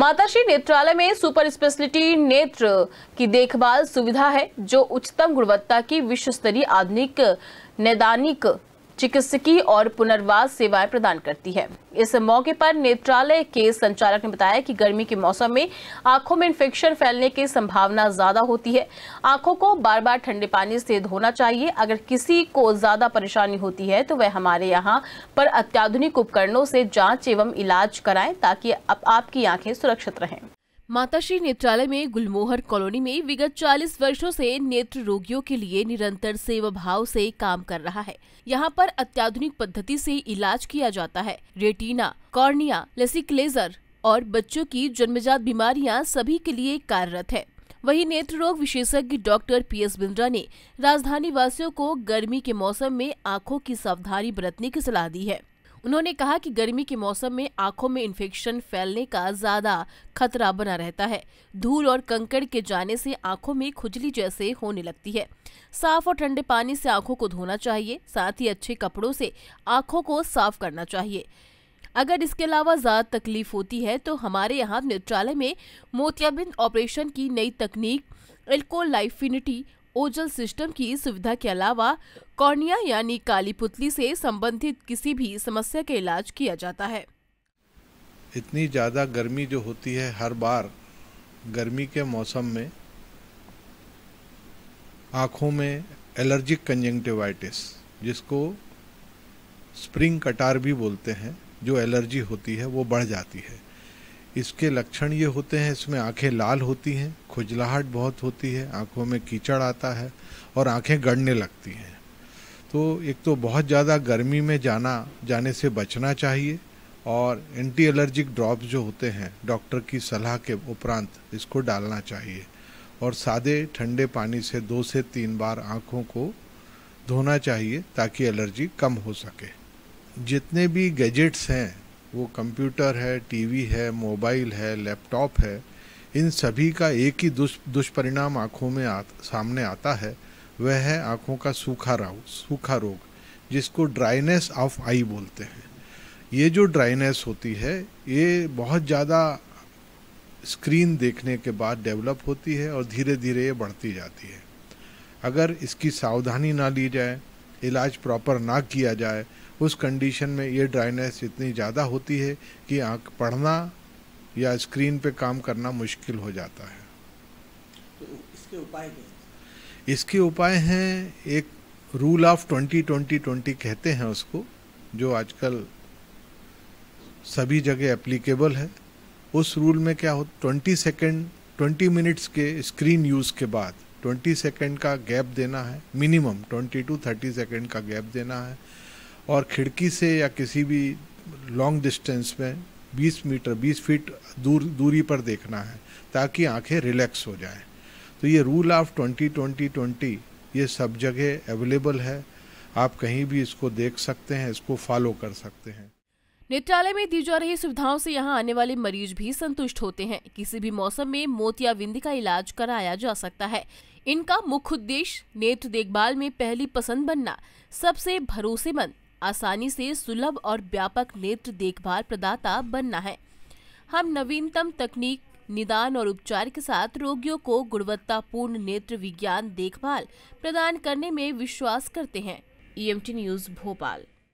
माताश्री नेत्रालय में super speciality नेत्र की देखभाल सुविधा है जो उच्चतम गुणवत्ता की विश्व स्तरीय आधुनिक नैदानिक चिकित्सकीय और पुनर्वास सेवाएं प्रदान करती है इस मौके पर नेत्रालय के संचालक ने बताया कि गर्मी के मौसम में आंखों में इन्फेक्शन फैलने की संभावना ज्यादा होती है आंखों को बार बार ठंडे पानी से धोना चाहिए अगर किसी को ज्यादा परेशानी होती है तो वह हमारे यहाँ पर अत्याधुनिक उपकरणों से जांच एवं इलाज कराएं ताकि आपकी आंखें सुरक्षित रहें माताश्री नेत्रालय में गुलमोहर कॉलोनी में विगत 40 वर्षों से नेत्र रोगियों के लिए निरंतर सेवा भाव से काम कर रहा है यहाँ पर अत्याधुनिक पद्धति से इलाज किया जाता है रेटिना कॉर्निया लेसिक लेजर और बच्चों की जन्मजात बीमारियाँ सभी के लिए कार्यरत है वहीं नेत्र रोग विशेषज्ञ डॉक्टर पी एस बिंद्रा ने राजधानी वासियों को गर्मी के मौसम में आंखों की सावधानी बरतने की सलाह दी है उन्होंने कहा कि गर्मी के मौसम में आंखों में इन्फेक्शन फैलने का ज्यादा खतरा बना रहता है धूल और कंकड़ के जाने से आंखों में खुजली जैसे होने लगती है साफ और ठंडे पानी से आंखों को धोना चाहिए साथ ही अच्छे कपड़ों से आंखों को साफ करना चाहिए अगर इसके अलावा ज़्यादा तकलीफ होती है तो हमारे यहाँ नेत्रालय में मोतियाबिंद ऑपरेशन की नई तकनीक एल्कोलाइफिनिटी ओजल सिस्टम की सुविधा के अलावा कॉर्निया यानी काली पुतली से संबंधित किसी भी समस्या का इलाज किया जाता है इतनी ज़्यादा गर्मी जो होती है हर बार गर्मी के मौसम में आँखों में एलर्जिक कंजंक्टिवाइटिस जिसको स्प्रिंग कटार भी बोलते हैं जो एलर्जी होती है वो बढ़ जाती है इसके लक्षण ये होते हैं इसमें आंखें लाल होती हैं खुजलाहट बहुत होती है आंखों में कीचड़ आता है और आंखें गड़ने लगती हैं तो एक तो बहुत ज़्यादा गर्मी में जाना जाने से बचना चाहिए और एंटी एलर्जिक ड्रॉप्स जो होते हैं डॉक्टर की सलाह के उपरांत इसको डालना चाहिए और सादे ठंडे पानी से दो से तीन बार आँखों को धोना चाहिए ताकि एलर्जी कम हो सके जितने भी गैजेट्स हैं वो कंप्यूटर है टीवी है मोबाइल है लैपटॉप है इन सभी का एक ही दुष दुष्परिणाम आँखों में आ, सामने आता है वह है आँखों का सूखा रोग सूखा रोग जिसको ड्राइनेस ऑफ आई बोलते हैं ये जो ड्राइनेस होती है ये बहुत ज़्यादा स्क्रीन देखने के बाद डेवलप होती है और धीरे धीरे ये बढ़ती जाती है अगर इसकी सावधानी ना ली जाए इलाज प्रॉपर ना किया जाए उस कंडीशन में ये ड्राइनेस इतनी ज़्यादा होती है कि आँख पढ़ना या स्क्रीन पे काम करना मुश्किल हो जाता है तो इसके उपाय इसके उपाय हैं एक rule of twenty twenty twenty कहते हैं उसको जो आजकल सभी जगह एप्लीकेबल है उस रूल में क्या हो ट्वेंटी सेकेंड ट्वेंटी मिनट्स के स्क्रीन यूज़ के बाद ट्वेंटी सेकेंड का गैप देना है minimum twenty to thirty second का गैप देना है और खिड़की से या किसी भी लॉन्ग डिस्टेंस में बीस मीटर बीस फीट दूर दूरी पर देखना है ताकि आंखें रिलैक्स हो जाएं तो ये rule of twenty twenty twenty ये सब जगह अवेलेबल है आप कहीं भी इसको देख सकते हैं इसको फॉलो कर सकते हैं नेत्रालय में दी जा रही सुविधाओं से यहाँ आने वाले मरीज भी संतुष्ट होते हैं किसी भी मौसम में मोतिया या का इलाज कराया जा सकता है इनका मुख्य उद्देश्य नेत्र देखभाल में पहली पसंद बनना सबसे भरोसेमंद आसानी से सुलभ और व्यापक नेत्र देखभाल प्रदाता बनना है हम नवीनतम तकनीक निदान और उपचार के साथ रोगियों को गुणवत्तापूर्ण नेत्र विज्ञान देखभाल प्रदान करने में विश्वास करते हैं ई e न्यूज भोपाल